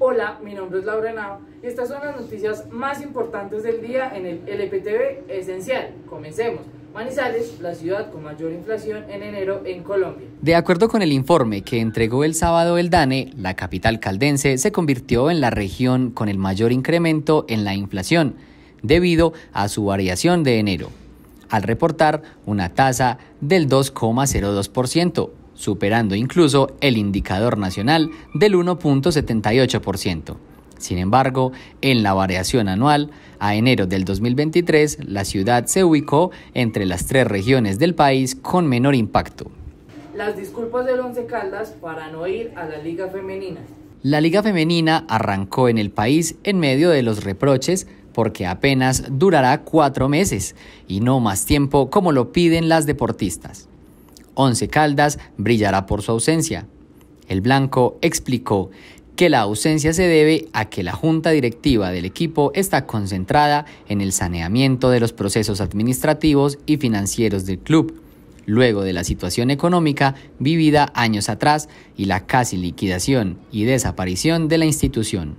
Hola, mi nombre es Laura Henao y estas son las noticias más importantes del día en el LPTV Esencial. Comencemos. Manizales, la ciudad con mayor inflación en enero en Colombia. De acuerdo con el informe que entregó el sábado el DANE, la capital caldense se convirtió en la región con el mayor incremento en la inflación, debido a su variación de enero, al reportar una tasa del 2,02%, superando incluso el indicador nacional del 1.78%. Sin embargo, en la variación anual, a enero del 2023, la ciudad se ubicó entre las tres regiones del país con menor impacto. Las disculpas del Once Caldas para no ir a la Liga Femenina. La Liga Femenina arrancó en el país en medio de los reproches porque apenas durará cuatro meses y no más tiempo como lo piden las deportistas. Once Caldas brillará por su ausencia. El Blanco explicó que la ausencia se debe a que la junta directiva del equipo está concentrada en el saneamiento de los procesos administrativos y financieros del club, luego de la situación económica vivida años atrás y la casi liquidación y desaparición de la institución.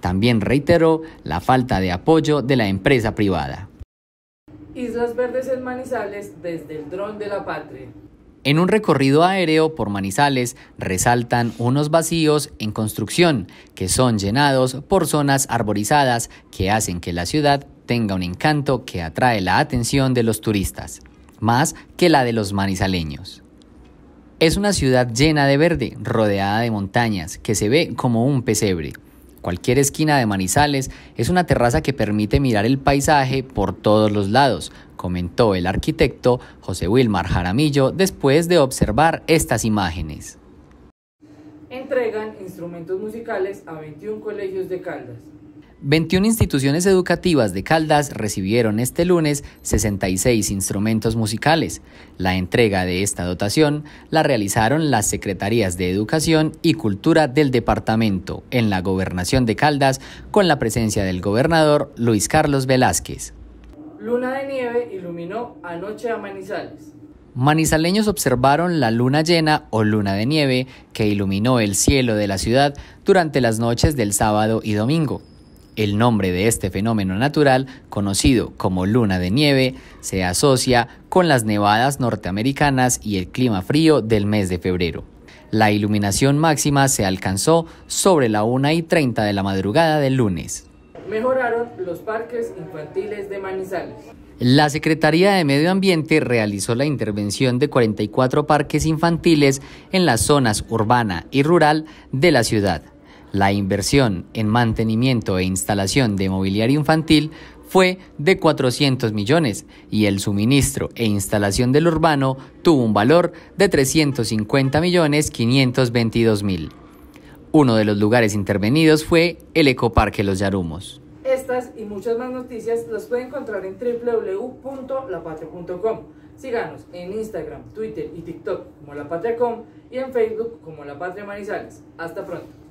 También reiteró la falta de apoyo de la empresa privada. Islas Verdes en desde el dron de la patria. En un recorrido aéreo por Manizales resaltan unos vacíos en construcción que son llenados por zonas arborizadas que hacen que la ciudad tenga un encanto que atrae la atención de los turistas, más que la de los manizaleños. Es una ciudad llena de verde, rodeada de montañas, que se ve como un pesebre. Cualquier esquina de Manizales es una terraza que permite mirar el paisaje por todos los lados, comentó el arquitecto José Wilmar Jaramillo después de observar estas imágenes. Entregan instrumentos musicales a 21 colegios de Caldas. 21 instituciones educativas de Caldas recibieron este lunes 66 instrumentos musicales. La entrega de esta dotación la realizaron las Secretarías de Educación y Cultura del Departamento en la Gobernación de Caldas con la presencia del gobernador Luis Carlos Velázquez. Luna de nieve iluminó anoche a Manizales. Manizaleños observaron la luna llena o luna de nieve que iluminó el cielo de la ciudad durante las noches del sábado y domingo. El nombre de este fenómeno natural, conocido como luna de nieve, se asocia con las nevadas norteamericanas y el clima frío del mes de febrero. La iluminación máxima se alcanzó sobre la 1 y 30 de la madrugada del lunes mejoraron los parques infantiles de Manizales. La Secretaría de Medio Ambiente realizó la intervención de 44 parques infantiles en las zonas urbana y rural de la ciudad. La inversión en mantenimiento e instalación de mobiliario infantil fue de 400 millones y el suministro e instalación del urbano tuvo un valor de 350 millones 522 mil. Uno de los lugares intervenidos fue el Ecoparque Los Yarumos. Estas y muchas más noticias las puede encontrar en www.lapatria.com. Síganos en Instagram, Twitter y TikTok como La PatriaCom y en Facebook como La Patria Hasta pronto.